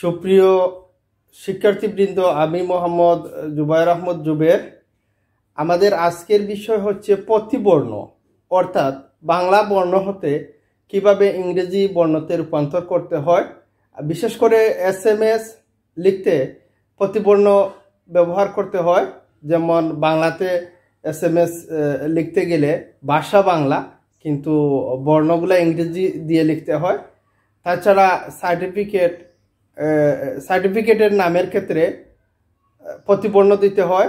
সুপ্রিয় শিক্ষার্থীবৃন্দ আমি মোহাম্মদ জুবায়ের আহমদ জুবের আমাদের আজকের বিষয় হচ্ছে পথিবর্ণ অর্থাৎ বাংলা বর্ণ হতে কিভাবে ইংরেজি বর্ণতে রূপান্তর করতে হয় বিশেষ করে এস এম এস লিখতে প্রতিবর্ণ ব্যবহার করতে হয় যেমন বাংলাতে এস এম এস লিখতে গেলে ভাষা বাংলা কিন্তু বর্ণগুলো ইংরেজি দিয়ে লিখতে হয় তাছাড়া সার্টিফিকেট সার্টিফিকেটের নামের ক্ষেত্রে প্রতিবর্ণ দিতে হয়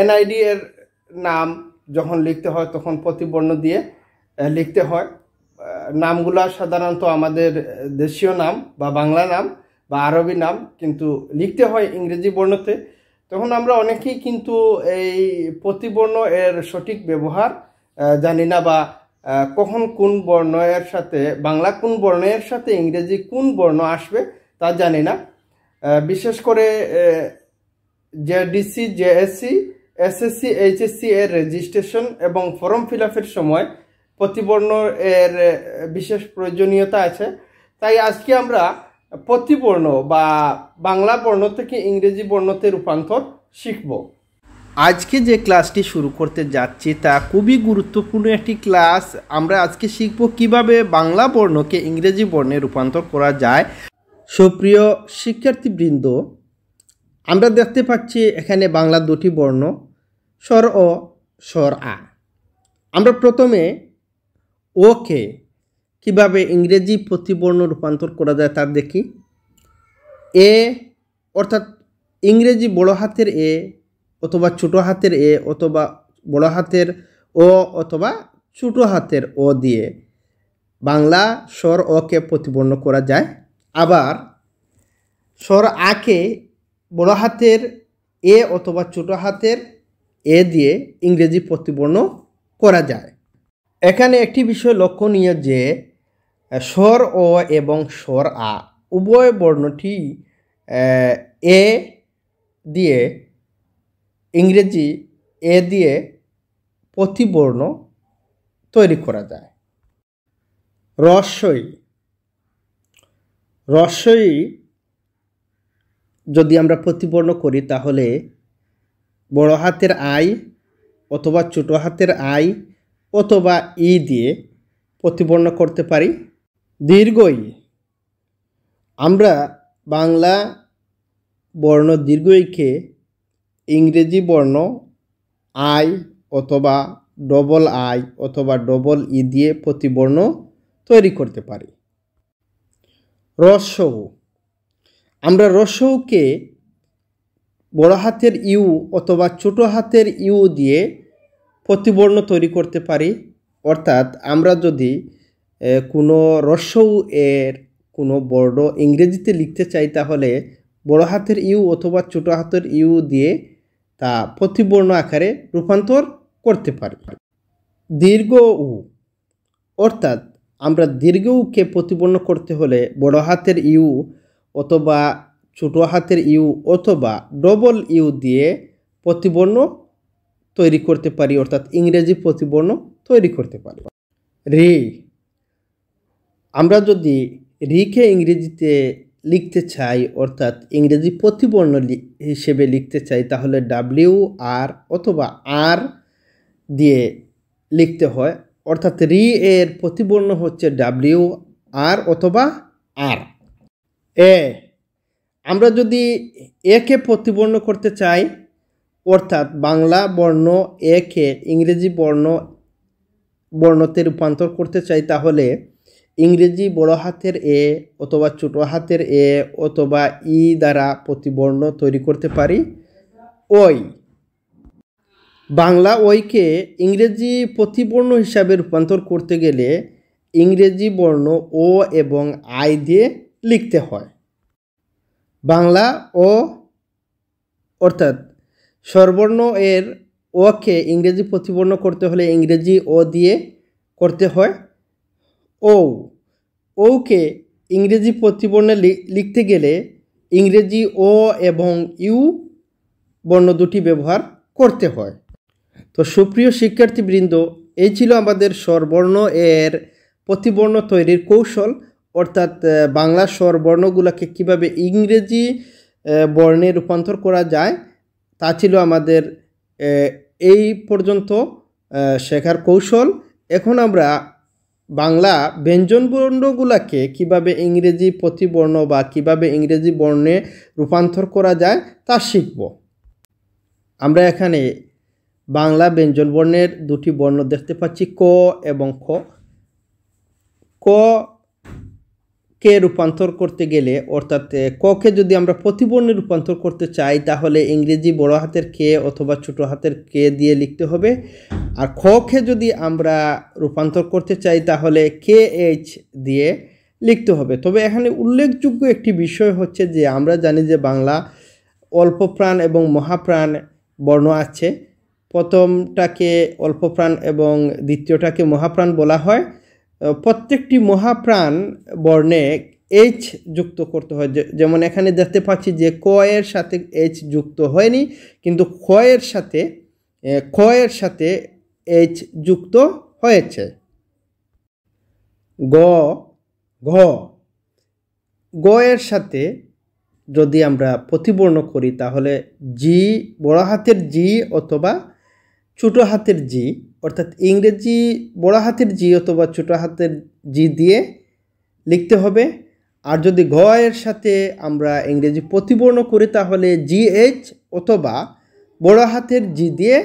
এনআইডি এর নাম যখন লিখতে হয় তখন প্রতিবর্ণ দিয়ে লিখতে হয় নামগুলা সাধারণত আমাদের দেশীয় নাম বা বাংলা নাম বা আরবি নাম কিন্তু লিখতে হয় ইংরেজি বর্ণতে তখন আমরা অনেকেই কিন্তু এই প্রতিবর্ণ এর সঠিক ব্যবহার জানি না বা কখন কোন বর্ণ এর সাথে বাংলা কোন বর্ণের সাথে ইংরেজি কোন বর্ণ আসবে তা জানি না বিশেষ করে জেডিসি জেএসসি এসএসসি এইচএসসি এর রেজিস্ট্রেশন এবং ফর্ম ফিল সময় প্রতিবর্ণ এর বিশেষ প্রয়োজনীয়তা আছে তাই আজকে আমরা প্রতিবর্ণ বা বাংলা বর্ণ থেকে ইংরেজি বর্ণতে রূপান্তর শিখব আজকে যে ক্লাসটি শুরু করতে যাচ্ছি তা খুবই গুরুত্বপূর্ণ একটি ক্লাস আমরা আজকে শিখব কিভাবে বাংলা বর্ণকে ইংরেজি বর্ণে রূপান্তর করা যায় সুপ্রিয় শিক্ষার্থীবৃন্দ আমরা দেখতে পাচ্ছি এখানে বাংলা দুটি বর্ণ স্বর অ স্বর আ আমরা প্রথমে ওকে কিভাবে ইংরেজি প্রতিবর্ণ রূপান্তর করা যায় তার দেখি এ অর্থাৎ ইংরেজি বড় হাতের এ অথবা ছোট হাতের এ অথবা বড় হাতের ও অথবা ছোট হাতের ও দিয়ে বাংলা স্বর অকে প্রতিবর্ণ করা যায় আবার স্বর আকে বড় হাতের এ অথবা ছোট হাতের এ দিয়ে ইংরেজি প্রতিবর্ণ করা যায় এখানে একটি বিষয় লক্ষণীয় যে স্বর অ এবং স্বর আ উভয় বর্ণটি এ দিয়ে ইংরেজি এ দিয়ে প্রতিবর্ণ তৈরি করা যায় রহস্যই রসই যদি আমরা প্রতিপন্ন করি তাহলে বড় হাতের আই অথবা ছোট হাতের আই অথবা ই দিয়ে প্রতিপন্ন করতে পারি দীর্ঘই আমরা বাংলা বর্ণ দীর্ঘইকে ইংরেজি বর্ণ আই অথবা ডবল আই অথবা ডবল ই e দিয়ে প্রতিবর্ণ তৈরি করতে পারি রসৌ আমরা রসৌকে বড় হাতের ইউ অথবা ছোট হাতের ইউ দিয়ে প্রতিবর্ণ তৈরি করতে পারি অর্থাৎ আমরা যদি কোনো রসৌ এর কোনো বর্ণ ইংরেজিতে লিখতে চাই তাহলে বড় হাতের ইউ অথবা ছোট হাতের ইউ দিয়ে তা প্রতিবর্ণ আকারে রূপান্তর করতে পারি দীর্ঘ উ অর্থাৎ আমরা দীর্ঘ উকে প্রতিপন্ন করতে হলে বড় হাতের ইউ অথবা ছোটো হাতের ইউ অথবা ডবল ইউ দিয়ে প্রতিবর্ণ তৈরি করতে পারি অর্থাৎ ইংরেজি প্রতিবর্ণ তৈরি করতে পারি রি আমরা যদি রিকে ইংরেজিতে লিখতে চাই অর্থাৎ ইংরেজি প্রতিবর্ণ হিসেবে লিখতে চাই তাহলে ডাব্লিউ আর অথবা আর দিয়ে লিখতে হয় অর্থাৎ রি এর প্রতিবর্ণ হচ্ছে ডাব্লিউ আর অথবা আর এ আমরা যদি একে প্রতিবর্ণ করতে চাই অর্থাৎ বাংলা বর্ণ একে ইংরেজি বর্ণ বর্ণতে রূপান্তর করতে চাই তাহলে ইংরেজি বড় হাতের এ অথবা ছোটো হাতের এ অথবা ই দ্বারা প্রতিবর্ণ তৈরি করতে পারি ওই বাংলা ওইকে ইংরেজি প্রতিবর্ণ হিসাবে রূপান্তর করতে গেলে ইংরেজি বর্ণ ও এবং আই দিয়ে লিখতে হয় বাংলা ও অর্থাৎ স্বরবর্ণ এর ওকে ইংরেজি প্রতিবর্ণ করতে হলে ইংরেজি ও দিয়ে করতে হয় ও ওকে ইংরেজি প্রতিবর্ণে লিখতে গেলে ইংরেজি ও এবং ইউ বর্ণ দুটি ব্যবহার করতে হয় তো সুপ্রিয় শিক্ষার্থীবৃন্দ এই ছিল আমাদের স্বরবর্ণ এর প্রতিবর্ণ তৈরির কৌশল অর্থাৎ বাংলা স্বরবর্ণগুলোকে কিভাবে ইংরেজি বর্ণে রূপান্তর করা যায় তা ছিল আমাদের এই পর্যন্ত শেখার কৌশল এখন আমরা বাংলা ব্যঞ্জনবর্ণগুলোকে কিভাবে ইংরেজি প্রতিবর্ণ বা কিভাবে ইংরেজি বর্ণে রূপান্তর করা যায় তা শিখব আমরা এখানে বাংলা ব্যঞ্জনবর্ণের দুটি বর্ণ দেখতে পাচ্ছি ক এবং খ ক কে রূপান্তর করতে গেলে অর্থাৎ ককে যদি আমরা প্রতিবর্ণে রূপান্তর করতে চাই তাহলে ইংরেজি বড় হাতের কে অথবা ছোট হাতের কে দিয়ে লিখতে হবে আর খকে যদি আমরা রূপান্তর করতে চাই তাহলে কে এইচ দিয়ে লিখতে হবে তবে এখানে উল্লেখযোগ্য একটি বিষয় হচ্ছে যে আমরা জানি যে বাংলা অল্প প্রাণ এবং মহাপ্রাণ বর্ণ আছে প্রথমটাকে অল্পপ্রাণ এবং দ্বিতীয়টাকে মহাপ্রাণ বলা হয় প্রত্যেকটি মহাপ্রাণ বর্ণে এইচ যুক্ত করতে হয় যেমন এখানে দেখতে পাচ্ছি যে কয়ের সাথে এইচ যুক্ত হয়নি কিন্তু এর সাথে এর সাথে এইচ যুক্ত হয়েছে গ ঘ গ এর সাথে যদি আমরা প্রতিবর্ণ করি তাহলে জি বড় হাতের জি অথবা ছোটো হাতের জি অর্থাৎ ইংরেজি বড় হাতের জি অথবা ছোটো হাতের জি দিয়ে লিখতে হবে আর যদি ঘ এর সাথে আমরা ইংরেজি প্রতিবর্ণ করি তাহলে জি এইচ অথবা বড় হাতের জি দিয়ে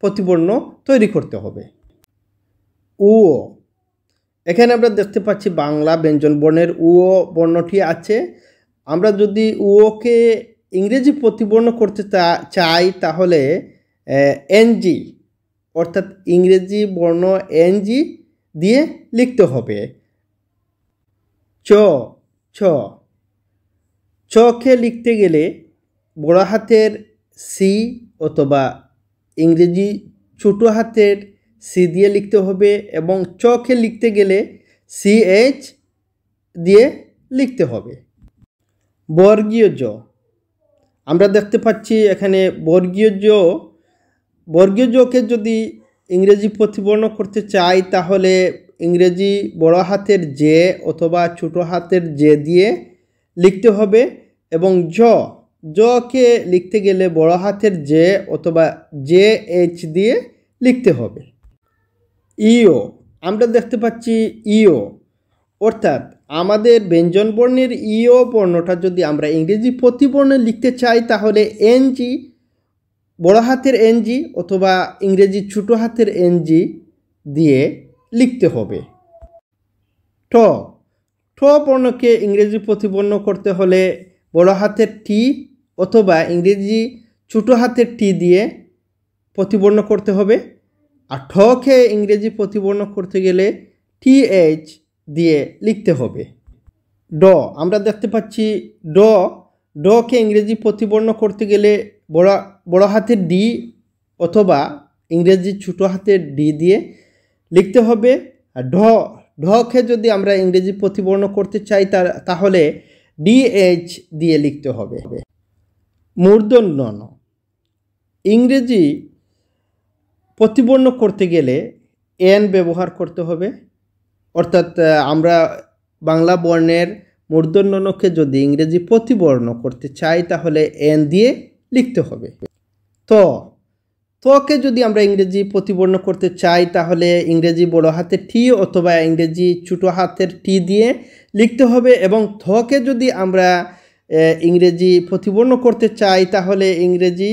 প্রতিবর্ণ তৈরি করতে হবে উ এখানে আমরা দেখতে পাচ্ছি বাংলা ব্যঞ্জন বর্ণের উ বর্ণটি আছে আমরা যদি উওকে ইংরেজি প্রতিবর্ণ করতে চাই তাহলে এনজি অর্থাৎ ইংরেজি বর্ণ এনজি দিয়ে লিখতে হবে চ ছ চকে লিখতে গেলে বড় হাতের সি অথবা ইংরেজি ছোট হাতের সি দিয়ে লিখতে হবে এবং চকে লিখতে গেলে সি দিয়ে লিখতে হবে বর্গীয় জ আমরা দেখতে পাচ্ছি এখানে বর্গীয় জ বর্গীয় যোগকে যদি ইংরেজি প্রতিপন্ন করতে চাই তাহলে ইংরেজি বড় হাতের জে অথবা ছোট হাতের জে দিয়ে লিখতে হবে এবং জ জকে লিখতে গেলে বড় হাতের জে অথবা জে এইচ দিয়ে লিখতে হবে ইও আমরা দেখতে পাচ্ছি ইও অর্থাৎ আমাদের ব্যঞ্জন বর্ণের ইও বর্ণটা যদি আমরা ইংরেজি প্রতিবর্ণে লিখতে চাই তাহলে এনজি বড় হাতের এনজি অথবা ইংরেজি ছোট হাতের এনজি দিয়ে লিখতে হবে ঠ ঠ বর্ণকে ইংরেজি প্রতিপন্ন করতে হলে বড় হাতের টি অথবা ইংরেজি ছোট হাতের টি দিয়ে প্রতিপন্ন করতে হবে আর ঠকে ইংরেজি প্রতিপন্ন করতে গেলে টি এইচ দিয়ে লিখতে হবে ড আমরা দেখতে পাচ্ছি ড ডকে ইংরেজি প্রতিপন্ন করতে গেলে বড় বড় হাতের ডি অথবা ইংরেজি ছোট হাতের ডি দিয়ে লিখতে হবে ঢ ঢকে যদি আমরা ইংরেজি প্রতিবর্ণ করতে চাই তার তাহলে ডিএইচ দিয়ে লিখতে হবে নন ইংরেজি প্রতিবর্ণ করতে গেলে এন ব্যবহার করতে হবে অর্থাৎ আমরা বাংলা বর্ণের মূর্ধন্যকে যদি ইংরেজি প্রতিবর্ণ করতে চাই তাহলে এন দিয়ে লিখতে হবে ত ত্বকে যদি আমরা ইংরেজি প্রতিবর্ণ করতে চাই তাহলে ইংরেজি বড় হাতের টি অথবা ইংরেজি ছোটো হাতের টি দিয়ে লিখতে হবে এবং থকে যদি আমরা ইংরেজি প্রতিবর্ণ করতে চাই তাহলে ইংরেজি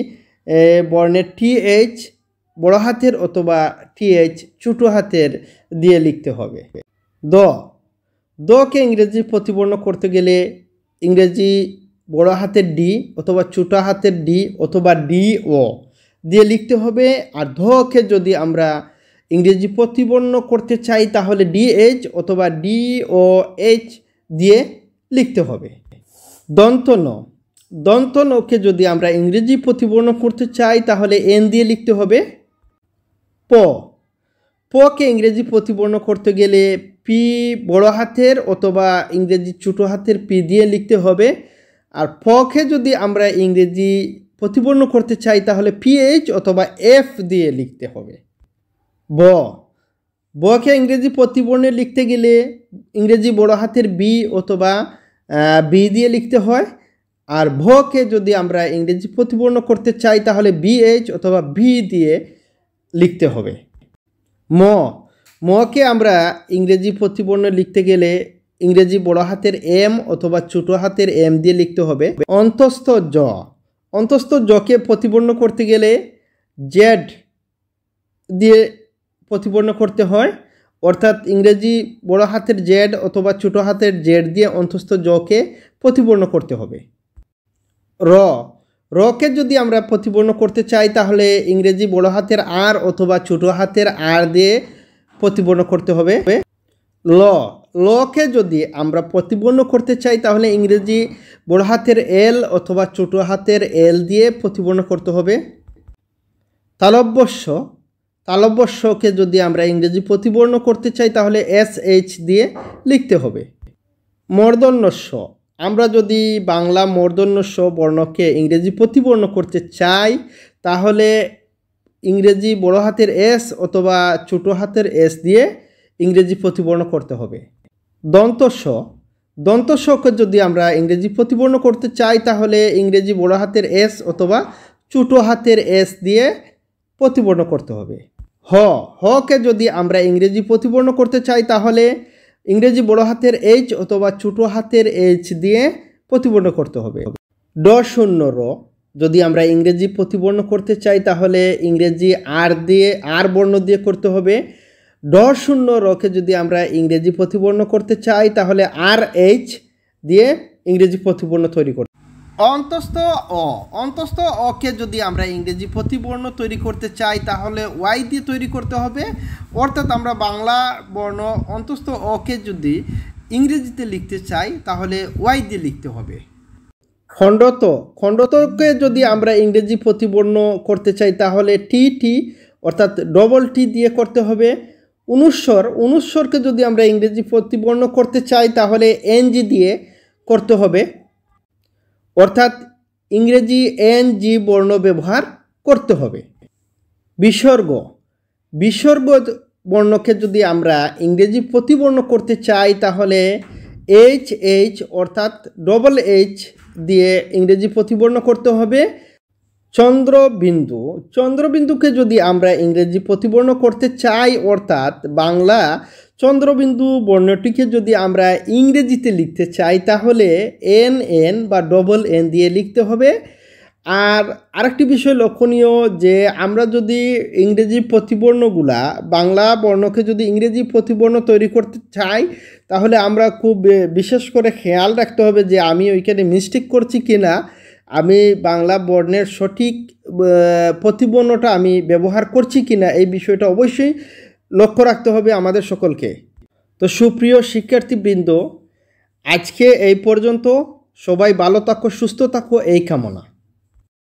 বর্ণের টি এইচ বড় হাতের অথবা টি এইচ ছোটো হাতের দিয়ে লিখতে হবে দ দকে ইংরেজি প্রতিবর্ণ করতে গেলে ইংরেজি বড় হাতের ডি অথবা ছোটো হাতের ডি অথবা ডি ও দিয়ে লিখতে হবে আর ধকে যদি আমরা ইংরেজি প্রতিবর্ণ করতে চাই তাহলে ডিএইচ অথবা ডি ও এইচ দিয়ে লিখতে হবে দন্ত ন দন্ত নকে যদি আমরা ইংরেজি প্রতিবর্ণ করতে চাই তাহলে এন দিয়ে লিখতে হবে প পকে ইংরেজি প্রতিবর্ণ করতে গেলে পি বড় হাতের অথবা ইংরেজি ছোটো হাতের পি দিয়ে লিখতে হবে আর ফকে যদি আমরা ইংরেজি প্রতিপন্ন করতে চাই তাহলে পিএইচ অথবা এফ দিয়ে লিখতে হবে ব বকে ইংরেজি প্রতিবর্ণে লিখতে গেলে ইংরেজি বড় হাতের বি অথবা বি দিয়ে লিখতে হয় আর ভকে যদি আমরা ইংরেজি প্রতিপন্ন করতে চাই তাহলে বিএইচ অথবা ভি দিয়ে লিখতে হবে ম মকে আমরা ইংরেজি প্রতিবর্ণ লিখতে গেলে ইংরেজি বড় হাতের এম অথবা ছোট হাতের এম দিয়ে লিখতে হবে অন্তস্থ জ অন্তস্থ জকে প্রতিপন্ন করতে গেলে জেড দিয়ে প্রতিপন্ন করতে হয় অর্থাৎ ইংরেজি বড় হাতের জেড অথবা ছোট হাতের জেড দিয়ে অন্তস্থ জকে প্রতিপন্ন করতে হবে র রকে যদি আমরা প্রতিপন্ন করতে চাই তাহলে ইংরেজি বড় হাতের আর অথবা ছোট হাতের আর দিয়ে প্রতিপন্ন করতে হবে ল লকে যদি আমরা প্রতিপন্ন করতে চাই তাহলে ইংরেজি বড় হাতের এল অথবা ছোটো হাতের এল দিয়ে প্রতিপন্ন করতে হবে তালব্যস্য তালব্যস্যকে যদি আমরা ইংরেজি প্রতিবর্ণ করতে চাই তাহলে এস এইচ দিয়ে লিখতে হবে মর্দন্যস্য আমরা যদি বাংলা মর্দন্যস্য বর্ণকে ইংরেজি প্রতিবর্ণ করতে চাই তাহলে ইংরেজি বড় হাতের এস অথবা ছোটো হাতের এস দিয়ে ইংরেজি প্রতিবর্ণ করতে হবে দন্তস্ব দন্তস্বকে যদি আমরা ইংরেজি প্রতিবর্ণ করতে চাই তাহলে ইংরেজি বড় হাতের এস অথবা ছোটো হাতের এস দিয়ে প্রতিবর্ণ করতে হবে হ হকে যদি আমরা ইংরেজি প্রতিবর্ণ করতে চাই তাহলে ইংরেজি বড় হাতের এইচ অথবা ছোটো হাতের এইচ দিয়ে প্রতিবর্ণ করতে হবে ড শূন্য র যদি আমরা ইংরেজি প্রতিপন্ন করতে চাই তাহলে ইংরেজি আর দিয়ে আর বর্ণ দিয়ে করতে হবে ড শূন্য রকে যদি আমরা ইংরেজি প্রতিবর্ণ করতে চাই তাহলে আর এইচ দিয়ে ইংরেজি প্রতিবর্ণ তৈরি করতে অন্তস্থ অ অন্তস্থ অকে যদি আমরা ইংরেজি প্রতিবর্ণ তৈরি করতে চাই তাহলে ওয়াই দিয়ে তৈরি করতে হবে অর্থাৎ আমরা বাংলা বর্ণ অন্তস্থ অকে যদি ইংরেজিতে লিখতে চাই তাহলে ওয়াই দিয়ে লিখতে হবে খণ্ডত খণ্ডতকে যদি আমরা ইংরেজি প্রতিবর্ণ করতে চাই তাহলে টি টি অর্থাৎ ডবল টি দিয়ে করতে হবে অনুস্বর অনুস্বরকে যদি আমরা ইংরেজি প্রতিবর্ণ করতে চাই তাহলে এনজি দিয়ে করতে হবে অর্থাৎ ইংরেজি এনজি বর্ণ ব্যবহার করতে হবে বিসর্গ বিসর্গ বর্ণকে যদি আমরা ইংরেজি প্রতিবর্ণ করতে চাই তাহলে এইচ এইচ অর্থাৎ ডবল এইচ দিয়ে ইংরেজি প্রতিবর্ণ করতে হবে চন্দ্রবিন্দু চন্দ্রবিন্দুকে যদি আমরা ইংরেজি প্রতিবর্ণ করতে চাই অর্থাৎ বাংলা চন্দ্রবিন্দু বর্ণটিকে যদি আমরা ইংরেজিতে লিখতে চাই তাহলে এন এন বা ডবল এন দিয়ে লিখতে হবে আর আরেকটি বিষয় লক্ষণীয় যে আমরা যদি ইংরেজি প্রতিবর্ণগুলা বাংলা বর্ণকে যদি ইংরেজি প্রতিবর্ণ তৈরি করতে চাই তাহলে আমরা খুব বিশেষ করে খেয়াল রাখতে হবে যে আমি ওইখানে মিস্টেক করছি কিনা না আমি বাংলা বর্ণের সঠিক প্রতিবর্ণটা আমি ব্যবহার করছি কি না এই বিষয়টা অবশ্যই লক্ষ্য রাখতে হবে আমাদের সকলকে তো সুপ্রিয় শিক্ষার্থীবৃন্দ আজকে এই পর্যন্ত সবাই ভালো থাকো সুস্থ থাকো এই কামনা